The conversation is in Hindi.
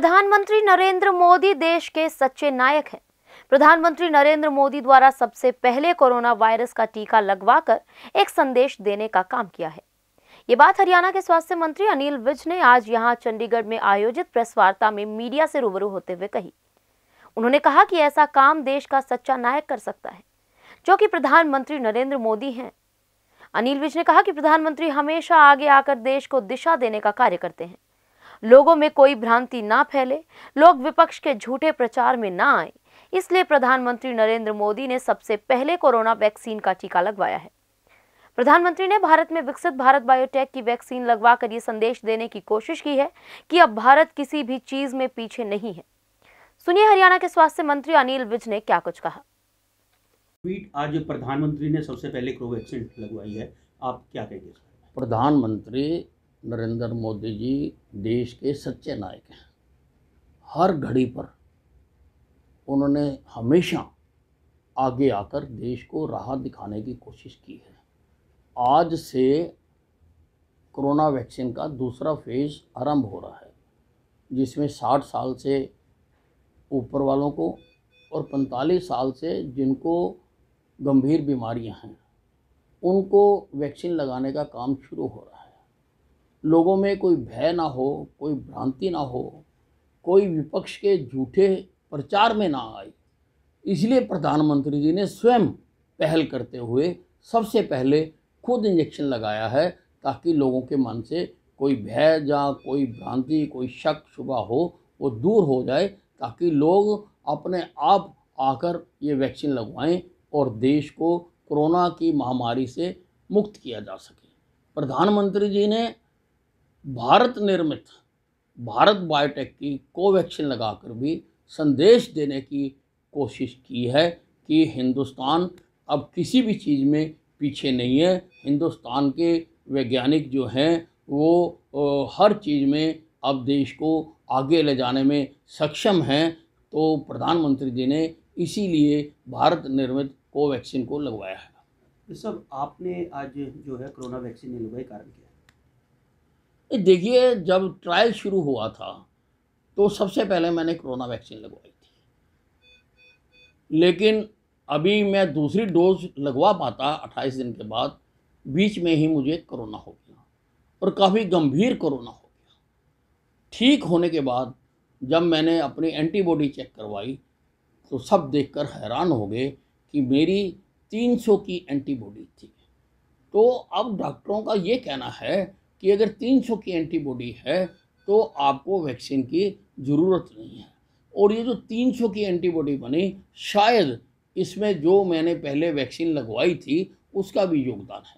प्रधानमंत्री नरेंद्र मोदी देश के सच्चे नायक हैं प्रधानमंत्री नरेंद्र मोदी द्वारा सबसे पहले कोरोना वायरस का टीका लगवाकर एक संदेश देने का काम किया है ये बात हरियाणा के स्वास्थ्य मंत्री अनिल विज ने आज यहाँ चंडीगढ़ में आयोजित प्रेस वार्ता में मीडिया से रूबरू होते हुए कही उन्होंने कहा कि ऐसा काम देश का सच्चा नायक कर सकता है जो कि प्रधानमंत्री नरेंद्र मोदी हैं अनिल विज ने कहा कि प्रधानमंत्री हमेशा आगे आकर देश को दिशा देने का कार्य करते हैं लोगों में कोई भ्रांति ना फैले लोग विपक्ष के झूठे प्रचार में ना आए इसलिए प्रधानमंत्री नरेंद्र मोदी ने सबसे पहले कोरोना वैक्सीन का टीका लगवाया है प्रधानमंत्री ने भारत में विकसित भारत बायोटेक की वैक्सीन लगवा कर ये संदेश देने की कोशिश की है कि अब भारत किसी भी चीज में पीछे नहीं है सुनिए हरियाणा के स्वास्थ्य मंत्री अनिल विज ने क्या कुछ कहा ट्वीट आज प्रधानमंत्री ने सबसे पहले कोवैक्सीन लगवाई है आप क्या कहेंगे प्रधानमंत्री नरेंद्र मोदी जी देश के सच्चे नायक हैं हर घड़ी पर उन्होंने हमेशा आगे आकर देश को राह दिखाने की कोशिश की है आज से कोरोना वैक्सीन का दूसरा फेज़ आरंभ हो रहा है जिसमें 60 साल से ऊपर वालों को और 45 साल से जिनको गंभीर बीमारियां हैं उनको वैक्सीन लगाने का काम शुरू हो रहा है लोगों में कोई भय ना हो कोई भ्रांति ना हो कोई विपक्ष के झूठे प्रचार में ना आए इसलिए प्रधानमंत्री जी ने स्वयं पहल करते हुए सबसे पहले खुद इंजेक्शन लगाया है ताकि लोगों के मन से कोई भय या कोई भ्रांति कोई शक शुबा हो वो दूर हो जाए ताकि लोग अपने आप आकर ये वैक्सीन लगवाएं और देश को कोरोना की महामारी से मुक्त किया जा सके प्रधानमंत्री जी ने भारत निर्मित भारत बायोटेक की कोवैक्सीन लगाकर भी संदेश देने की कोशिश की है कि हिंदुस्तान अब किसी भी चीज़ में पीछे नहीं है हिंदुस्तान के वैज्ञानिक जो हैं वो हर चीज़ में अब देश को आगे ले जाने में सक्षम हैं तो प्रधानमंत्री जी ने इसीलिए भारत निर्मित कोवैक्सीन को लगवाया है तो सब आपने आज जो है कोरोना वैक्सीन लगवाई कारण क्या देखिए जब ट्रायल शुरू हुआ था तो सबसे पहले मैंने कोरोना वैक्सीन लगवाई थी लेकिन अभी मैं दूसरी डोज लगवा पाता 28 दिन के बाद बीच में ही मुझे कोरोना हो गया और काफ़ी गंभीर कोरोना हो गया ठीक होने के बाद जब मैंने अपनी एंटीबॉडी चेक करवाई तो सब देखकर हैरान हो गए कि मेरी 300 की एंटीबॉडी थी तो अब डॉक्टरों का ये कहना है कि अगर 300 की एंटीबॉडी है तो आपको वैक्सीन की ज़रूरत नहीं है और ये जो 300 की एंटीबॉडी बनी शायद इसमें जो मैंने पहले वैक्सीन लगवाई थी उसका भी योगदान है